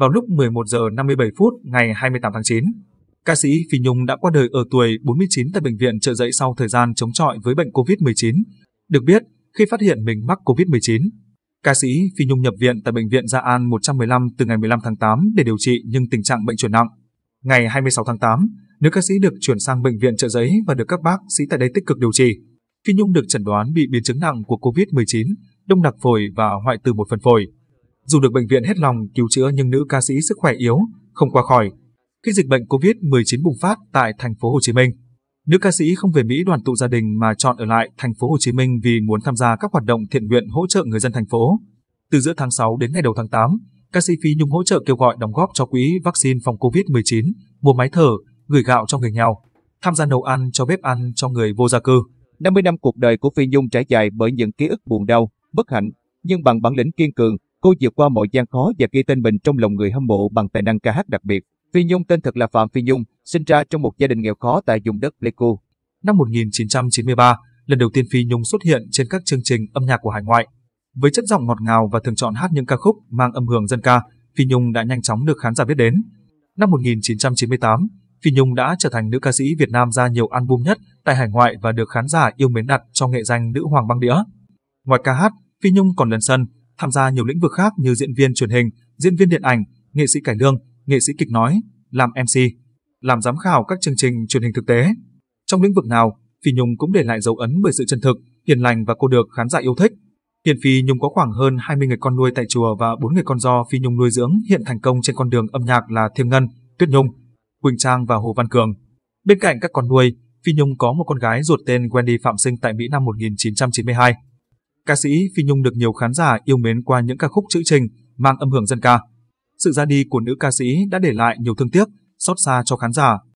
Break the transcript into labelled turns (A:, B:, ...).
A: vào lúc 11 giờ 57 phút ngày 28 tháng 9. Ca sĩ Phi Nhung đã qua đời ở tuổi 49 tại bệnh viện trợ giấy sau thời gian chống chọi với bệnh COVID-19. Được biết, khi phát hiện mình mắc COVID-19, ca sĩ Phi Nhung nhập viện tại bệnh viện Gia An 115 từ ngày 15 tháng 8 để điều trị nhưng tình trạng bệnh chuyển nặng. Ngày 26 tháng 8, nữ ca sĩ được chuyển sang bệnh viện trợ giấy và được các bác sĩ tại đây tích cực điều trị. Phi Nhung được chẩn đoán bị biến chứng nặng của COVID-19, đông đặc phổi và hoại tử một phần phổi. Dù được bệnh viện hết lòng cứu chữa nhưng nữ ca sĩ sức khỏe yếu, không qua khỏi. Khi dịch bệnh Covid-19 bùng phát tại thành phố Hồ Chí Minh, nữ ca sĩ không về Mỹ đoàn tụ gia đình mà chọn ở lại thành phố Hồ Chí Minh vì muốn tham gia các hoạt động thiện nguyện hỗ trợ người dân thành phố. Từ giữa tháng 6 đến ngày đầu tháng 8, ca sĩ Phi Nhung hỗ trợ kêu gọi đóng góp cho quỹ vaccine phòng Covid-19, mua máy thở, gửi gạo cho người nghèo, tham gia nấu ăn cho bếp ăn cho người vô gia cư. 50 năm cuộc đời của Phi Nhung trải dài bởi những ký ức buồn đau, bất hạnh, nhưng bằng bản lĩnh kiên cường, Cô vượt qua mọi gian khó và ghi tên mình trong lòng người hâm mộ bằng tài năng ca hát đặc biệt. Phi Nhung tên thật là Phạm Phi Nhung, sinh ra trong một gia đình nghèo khó tại vùng đất Pleiku. Năm 1993, lần đầu tiên Phi Nhung xuất hiện trên các chương trình âm nhạc của hải ngoại. Với chất giọng ngọt ngào và thường chọn hát những ca khúc mang âm hưởng dân ca, Phi Nhung đã nhanh chóng được khán giả biết đến. Năm 1998, Phi Nhung đã trở thành nữ ca sĩ Việt Nam ra nhiều album nhất tại hải ngoại và được khán giả yêu mến đặt cho nghệ danh nữ hoàng băng đĩa. Ngoài ca hát, Phi Nhung còn lên sân, tham gia nhiều lĩnh vực khác như diễn viên truyền hình, diễn viên điện ảnh, nghệ sĩ cải lương, nghệ sĩ kịch nói, làm MC, làm giám khảo các chương trình truyền hình thực tế. Trong lĩnh vực nào, Phi Nhung cũng để lại dấu ấn bởi sự chân thực, hiền lành và cô được khán giả yêu thích. Hiện Phi Nhung có khoảng hơn 20 người con nuôi tại chùa và 4 người con do Phi Nhung nuôi dưỡng hiện thành công trên con đường âm nhạc là Thiêng Ngân, Tuyết Nhung, Quỳnh Trang và Hồ Văn Cường. Bên cạnh các con nuôi, Phi Nhung có một con gái ruột tên Wendy Phạm Sinh tại Mỹ năm 1992. Ca sĩ Phi Nhung được nhiều khán giả yêu mến qua những ca khúc trữ tình mang âm hưởng dân ca. Sự ra đi của nữ ca sĩ đã để lại nhiều thương tiếc, xót xa cho khán giả.